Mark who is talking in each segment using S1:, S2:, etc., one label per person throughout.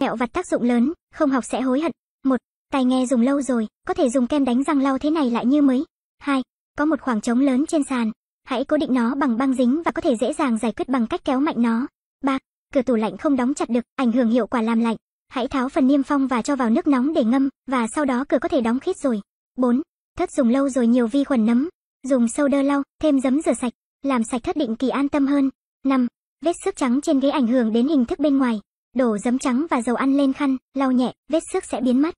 S1: Mẹo vặt tác dụng lớn, không học sẽ hối hận. một tai nghe dùng lâu rồi, có thể dùng kem đánh răng lau thế này lại như mới. Hai, Có một khoảng trống lớn trên sàn, hãy cố định nó bằng băng dính và có thể dễ dàng giải quyết bằng cách kéo mạnh nó. Ba, Cửa tủ lạnh không đóng chặt được, ảnh hưởng hiệu quả làm lạnh. Hãy tháo phần niêm phong và cho vào nước nóng để ngâm, và sau đó cửa có thể đóng khít rồi. Bốn, Thất dùng lâu rồi nhiều vi khuẩn nấm. Dùng đơ lau, thêm giấm rửa sạch, làm sạch thất định kỳ an tâm hơn. Năm, Vết xước trắng trên ghế ảnh hưởng đến hình thức bên ngoài, Đổ giấm trắng và dầu ăn lên khăn, lau nhẹ, vết xước sẽ biến mất.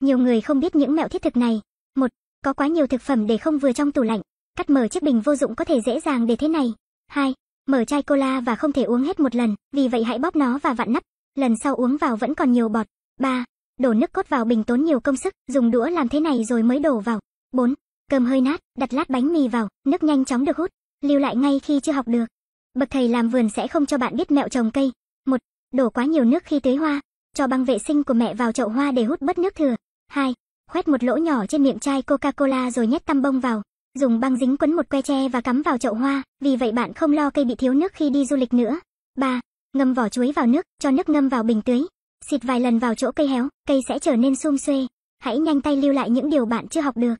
S1: Nhiều người không biết những mẹo thiết thực này. Một, Có quá nhiều thực phẩm để không vừa trong tủ lạnh, cắt mở chiếc bình vô dụng có thể dễ dàng để thế này. Hai, Mở chai cola và không thể uống hết một lần, vì vậy hãy bóp nó và vặn nắp, lần sau uống vào vẫn còn nhiều bọt. Ba, Đổ nước cốt vào bình tốn nhiều công sức, dùng đũa làm thế này rồi mới đổ vào. Bốn, Cơm hơi nát, đặt lát bánh mì vào, nước nhanh chóng được hút, lưu lại ngay khi chưa học được. Bậc thầy làm vườn sẽ không cho bạn biết mẹo trồng cây, đổ quá nhiều nước khi tưới hoa, cho băng vệ sinh của mẹ vào chậu hoa để hút bớt nước thừa. 2. Khoét một lỗ nhỏ trên miệng chai Coca-Cola rồi nhét tăm bông vào, dùng băng dính quấn một que tre và cắm vào chậu hoa, vì vậy bạn không lo cây bị thiếu nước khi đi du lịch nữa. 3. Ngâm vỏ chuối vào nước, cho nước ngâm vào bình tưới. Xịt vài lần vào chỗ cây héo, cây sẽ trở nên sum xuê. Hãy nhanh tay lưu lại những điều bạn chưa học được.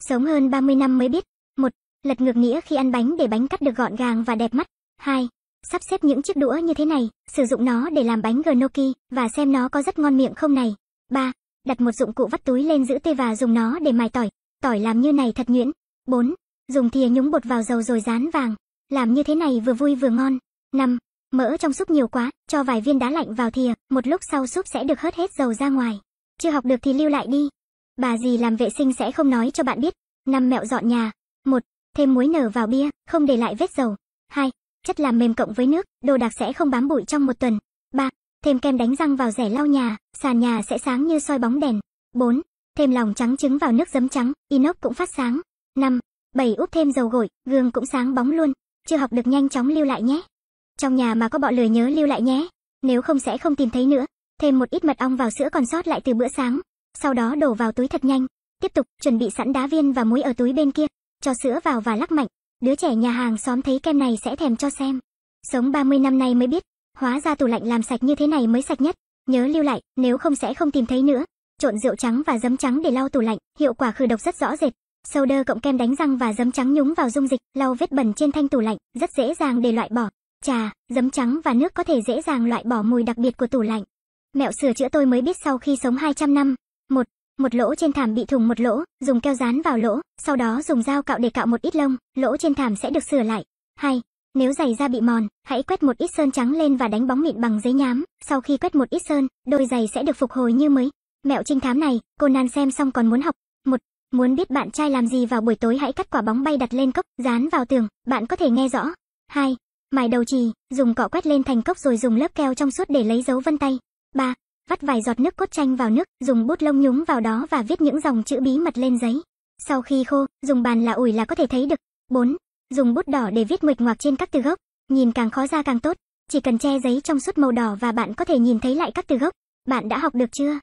S1: Sống hơn 30 năm mới biết. 1. Lật ngược nghĩa khi ăn bánh để bánh cắt được gọn gàng và đẹp mắt. 2. Sắp xếp những chiếc đũa như thế này, sử dụng nó để làm bánh gnocchi, và xem nó có rất ngon miệng không này. 3. Đặt một dụng cụ vắt túi lên giữ tê và dùng nó để mài tỏi. Tỏi làm như này thật nhuyễn. 4. Dùng thìa nhúng bột vào dầu rồi rán vàng. Làm như thế này vừa vui vừa ngon. 5. Mỡ trong súp nhiều quá, cho vài viên đá lạnh vào thìa, một lúc sau súp sẽ được hớt hết dầu ra ngoài. Chưa học được thì lưu lại đi. Bà gì làm vệ sinh sẽ không nói cho bạn biết. 5 mẹo dọn nhà. 1. Thêm muối nở vào bia, không để lại vết dầu. 2. Chất làm mềm cộng với nước, đồ đạc sẽ không bám bụi trong một tuần. 3. Thêm kem đánh răng vào rẻ lau nhà, sàn nhà sẽ sáng như soi bóng đèn. 4. Thêm lòng trắng trứng vào nước giấm trắng, inox cũng phát sáng. 5. 7. Úp thêm dầu gội, gương cũng sáng bóng luôn. Chưa học được nhanh chóng lưu lại nhé. Trong nhà mà có bọ lười nhớ lưu lại nhé. Nếu không sẽ không tìm thấy nữa. Thêm một ít mật ong vào sữa còn sót lại từ bữa sáng. Sau đó đổ vào túi thật nhanh. Tiếp tục, chuẩn bị sẵn đá viên và muối ở túi bên kia. Cho sữa vào và lắc mạnh đứa trẻ nhà hàng xóm thấy kem này sẽ thèm cho xem. Sống 30 năm nay mới biết, hóa ra tủ lạnh làm sạch như thế này mới sạch nhất, nhớ lưu lại, nếu không sẽ không tìm thấy nữa. Trộn rượu trắng và giấm trắng để lau tủ lạnh, hiệu quả khử độc rất rõ rệt. Soda cộng kem đánh răng và giấm trắng nhúng vào dung dịch, lau vết bẩn trên thanh tủ lạnh, rất dễ dàng để loại bỏ. Trà, giấm trắng và nước có thể dễ dàng loại bỏ mùi đặc biệt của tủ lạnh. Mẹo sửa chữa tôi mới biết sau khi sống 200 năm. 1 một lỗ trên thảm bị thủng một lỗ, dùng keo dán vào lỗ, sau đó dùng dao cạo để cạo một ít lông, lỗ trên thảm sẽ được sửa lại. hai, Nếu giày da bị mòn, hãy quét một ít sơn trắng lên và đánh bóng mịn bằng giấy nhám, sau khi quét một ít sơn, đôi giày sẽ được phục hồi như mới. Mẹo trinh thám này, Conan xem xong còn muốn học. một, Muốn biết bạn trai làm gì vào buổi tối hãy cắt quả bóng bay đặt lên cốc, dán vào tường, bạn có thể nghe rõ. hai, Mài đầu chì, dùng cọ quét lên thành cốc rồi dùng lớp keo trong suốt để lấy dấu vân tay. 3 vắt vài giọt nước cốt chanh vào nước, dùng bút lông nhúng vào đó và viết những dòng chữ bí mật lên giấy. Sau khi khô, dùng bàn là ủi là có thể thấy được. 4. Dùng bút đỏ để viết nguệch ngoạc trên các từ gốc, nhìn càng khó ra càng tốt, chỉ cần che giấy trong suốt màu đỏ và bạn có thể nhìn thấy lại các từ gốc. Bạn đã học được chưa?